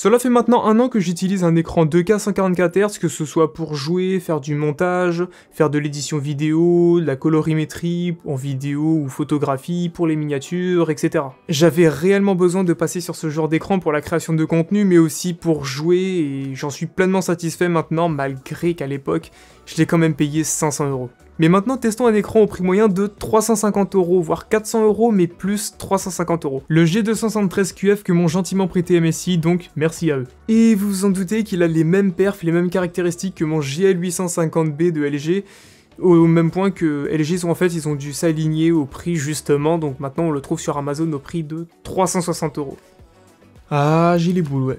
Cela fait maintenant un an que j'utilise un écran 2K 144 Hz, que ce soit pour jouer, faire du montage, faire de l'édition vidéo, de la colorimétrie en vidéo ou photographie, pour les miniatures, etc. J'avais réellement besoin de passer sur ce genre d'écran pour la création de contenu, mais aussi pour jouer, et j'en suis pleinement satisfait maintenant, malgré qu'à l'époque, je l'ai quand même payé 500 euros. Mais maintenant, testons un écran au prix moyen de 350 euros, voire 400 euros, mais plus 350 euros. Le G273QF que m'ont gentiment prêté MSI, donc merci à eux. Et vous vous en doutez qu'il a les mêmes perfs, les mêmes caractéristiques que mon GL850B de LG, au même point que LG sont en fait ils ont dû s'aligner au prix justement donc maintenant on le trouve sur Amazon au prix de 360 euros. Ah j'ai les boules ouais.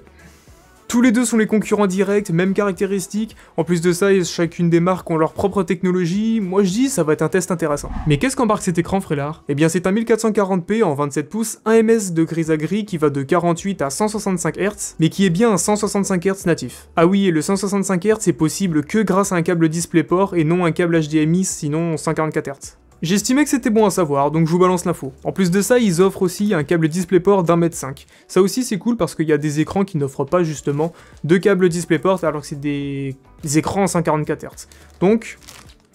Tous les deux sont les concurrents directs, même caractéristiques. En plus de ça, chacune des marques ont leur propre technologie. Moi je dis, ça va être un test intéressant. Mais qu'est-ce qu'embarque cet écran, Frélard Eh bien c'est un 1440p en 27 pouces 1ms de gris à gris qui va de 48 à 165 Hz, mais qui est bien un 165 Hz natif. Ah oui, et le 165 Hz est possible que grâce à un câble DisplayPort et non un câble HDMI, sinon 144 Hz. J'estimais que c'était bon à savoir, donc je vous balance l'info. En plus de ça, ils offrent aussi un câble DisplayPort d'1m5. Ça aussi c'est cool parce qu'il y a des écrans qui n'offrent pas justement de câble DisplayPort alors que c'est des... écrans à 144 Hz. Donc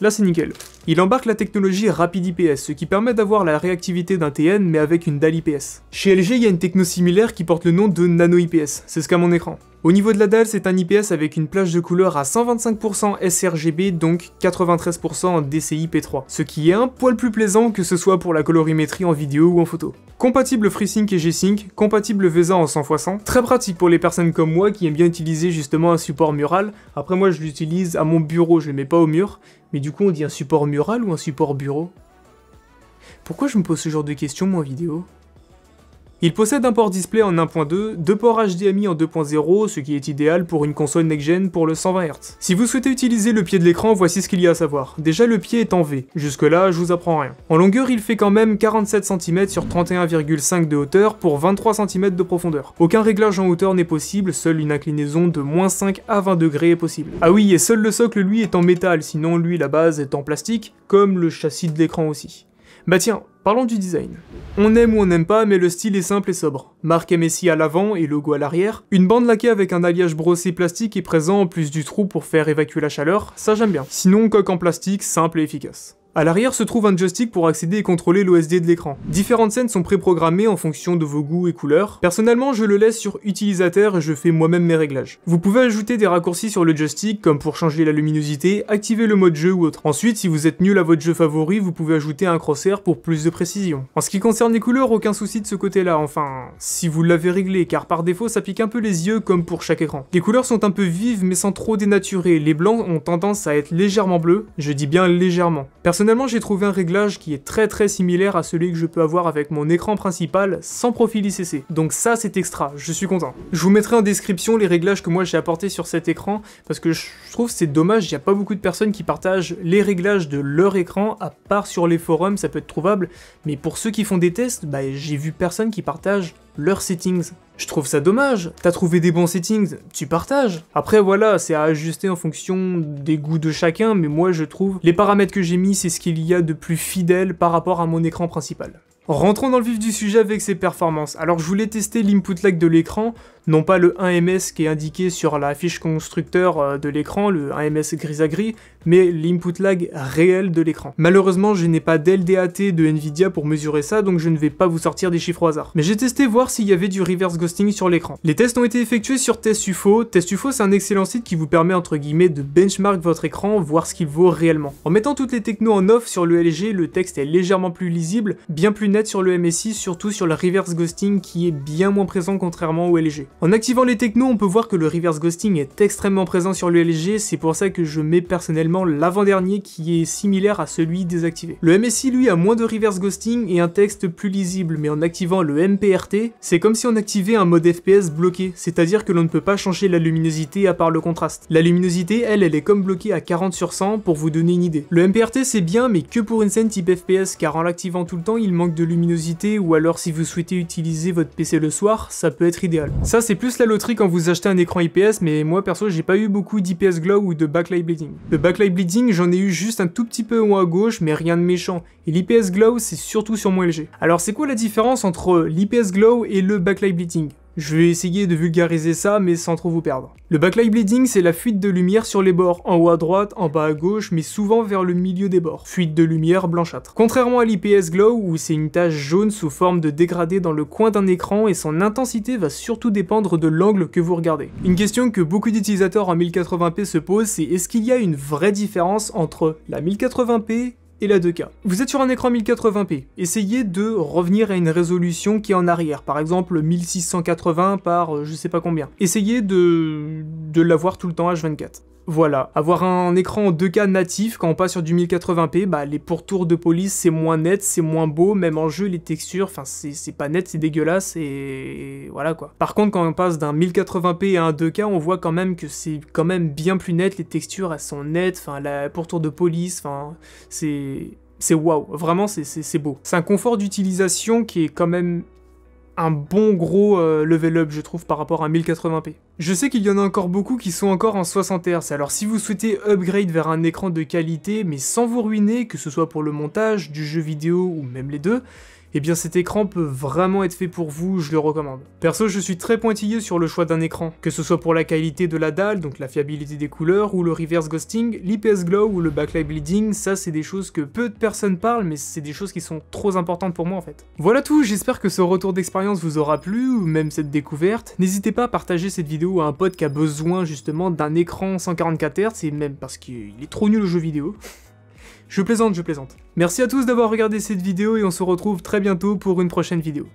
là c'est nickel. Il embarque la technologie Rapid IPS, ce qui permet d'avoir la réactivité d'un TN mais avec une dalle IPS. Chez LG, il y a une techno similaire qui porte le nom de Nano IPS, c'est ce qu'a mon écran. Au niveau de la dalle, c'est un IPS avec une plage de couleur à 125% sRGB, donc 93% DCI P3, ce qui est un poil plus plaisant que ce soit pour la colorimétrie en vidéo ou en photo. Compatible FreeSync et G-Sync, compatible VESA en 100x100, très pratique pour les personnes comme moi qui aiment bien utiliser justement un support mural, après moi je l'utilise à mon bureau, je le mets pas au mur, mais du coup on dit un support mural ou un support bureau Pourquoi je me pose ce genre de questions moi vidéo il possède un port display en 1.2, deux ports HDMI en 2.0, ce qui est idéal pour une console next-gen pour le 120Hz. Si vous souhaitez utiliser le pied de l'écran, voici ce qu'il y a à savoir. Déjà le pied est en V, jusque là je vous apprends rien. En longueur il fait quand même 47 cm sur 31,5 de hauteur pour 23 cm de profondeur. Aucun réglage en hauteur n'est possible, seule une inclinaison de moins 5 à 20 degrés est possible. Ah oui, et seul le socle lui est en métal, sinon lui la base est en plastique, comme le châssis de l'écran aussi. Bah tiens, Parlons du design. On aime ou on n'aime pas, mais le style est simple et sobre. Marque Messi à l'avant et logo à l'arrière. Une bande laquée avec un alliage brossé plastique est présent en plus du trou pour faire évacuer la chaleur, ça j'aime bien. Sinon, coque en plastique, simple et efficace. A l'arrière se trouve un joystick pour accéder et contrôler l'OSD de l'écran. Différentes scènes sont préprogrammées en fonction de vos goûts et couleurs. Personnellement, je le laisse sur utilisateur et je fais moi-même mes réglages. Vous pouvez ajouter des raccourcis sur le joystick, comme pour changer la luminosité, activer le mode jeu ou autre. Ensuite, si vous êtes nul à votre jeu favori, vous pouvez ajouter un crosshair pour plus de précision. En ce qui concerne les couleurs, aucun souci de ce côté-là, enfin, si vous l'avez réglé, car par défaut, ça pique un peu les yeux comme pour chaque écran. Les couleurs sont un peu vives mais sans trop dénaturer. Les blancs ont tendance à être légèrement bleus, je dis bien légèrement. Finalement, j'ai trouvé un réglage qui est très très similaire à celui que je peux avoir avec mon écran principal sans profil ICC. Donc ça, c'est extra, je suis content. Je vous mettrai en description les réglages que moi j'ai apportés sur cet écran, parce que je trouve c'est dommage, il n'y a pas beaucoup de personnes qui partagent les réglages de leur écran, à part sur les forums, ça peut être trouvable, mais pour ceux qui font des tests, bah, j'ai vu personne qui partage leurs settings. Je trouve ça dommage, t'as trouvé des bons settings, tu partages. Après voilà, c'est à ajuster en fonction des goûts de chacun, mais moi je trouve les paramètres que j'ai mis, c'est ce qu'il y a de plus fidèle par rapport à mon écran principal. Rentrons dans le vif du sujet avec ses performances. Alors je voulais tester l'input lag de l'écran, non pas le 1ms qui est indiqué sur la fiche constructeur euh, de l'écran, le 1ms gris à gris, mais l'input lag réel de l'écran. Malheureusement, je n'ai pas d'LDAT de Nvidia pour mesurer ça, donc je ne vais pas vous sortir des chiffres au hasard. Mais j'ai testé voir s'il y avait du reverse ghosting sur l'écran. Les tests ont été effectués sur TestUFO. TestUFO, c'est un excellent site qui vous permet entre guillemets de benchmark votre écran, voir ce qu'il vaut réellement. En mettant toutes les technos en off sur le LG, le texte est légèrement plus lisible, bien plus net sur le MSI, surtout sur le reverse ghosting qui est bien moins présent contrairement au LG. En activant les technos, on peut voir que le reverse ghosting est extrêmement présent sur le LG. c'est pour ça que je mets personnellement l'avant-dernier qui est similaire à celui désactivé. Le MSI lui a moins de reverse ghosting et un texte plus lisible, mais en activant le MPRT, c'est comme si on activait un mode FPS bloqué, c'est-à-dire que l'on ne peut pas changer la luminosité à part le contraste. La luminosité, elle, elle est comme bloquée à 40 sur 100 pour vous donner une idée. Le MPRT c'est bien, mais que pour une scène type FPS, car en l'activant tout le temps, il manque de luminosité, ou alors si vous souhaitez utiliser votre PC le soir, ça peut être idéal c'est plus la loterie quand vous achetez un écran IPS, mais moi perso, j'ai pas eu beaucoup d'IPS glow ou de backlight bleeding. Le backlight bleeding, j'en ai eu juste un tout petit peu en haut à gauche, mais rien de méchant. Et l'IPS glow, c'est surtout sur mon LG. Alors c'est quoi la différence entre l'IPS glow et le backlight bleeding je vais essayer de vulgariser ça, mais sans trop vous perdre. Le backlight bleeding, c'est la fuite de lumière sur les bords, en haut à droite, en bas à gauche, mais souvent vers le milieu des bords. Fuite de lumière blanchâtre. Contrairement à l'IPS glow, où c'est une tache jaune sous forme de dégradé dans le coin d'un écran et son intensité va surtout dépendre de l'angle que vous regardez. Une question que beaucoup d'utilisateurs en 1080p se posent, c'est est-ce qu'il y a une vraie différence entre la 1080p et la 2K. Vous êtes sur un écran 1080p, essayez de revenir à une résolution qui est en arrière, par exemple 1680 par euh, je sais pas combien. Essayez de, de l'avoir tout le temps H24. Voilà, avoir un écran en 2K natif quand on passe sur du 1080p, bah les pourtours de police c'est moins net, c'est moins beau, même en jeu les textures, enfin c'est pas net, c'est dégueulasse et... voilà quoi. Par contre quand on passe d'un 1080p à un 2K, on voit quand même que c'est quand même bien plus net, les textures elles sont nettes, enfin la pourtour de police, enfin c'est c'est waouh, vraiment c'est beau. C'est un confort d'utilisation qui est quand même un bon gros euh, level up, je trouve, par rapport à 1080p. Je sais qu'il y en a encore beaucoup qui sont encore en 60 Hz, alors si vous souhaitez upgrade vers un écran de qualité, mais sans vous ruiner, que ce soit pour le montage, du jeu vidéo ou même les deux, eh bien cet écran peut vraiment être fait pour vous, je le recommande. Perso, je suis très pointilleux sur le choix d'un écran, que ce soit pour la qualité de la dalle, donc la fiabilité des couleurs, ou le reverse ghosting, l'IPS glow ou le backlight bleeding, ça c'est des choses que peu de personnes parlent, mais c'est des choses qui sont trop importantes pour moi en fait. Voilà tout, j'espère que ce retour d'expérience vous aura plu, ou même cette découverte. N'hésitez pas à partager cette vidéo à un pote qui a besoin justement d'un écran 144 Hz, et même parce qu'il est trop nul au jeu vidéo. Je plaisante, je plaisante. Merci à tous d'avoir regardé cette vidéo et on se retrouve très bientôt pour une prochaine vidéo.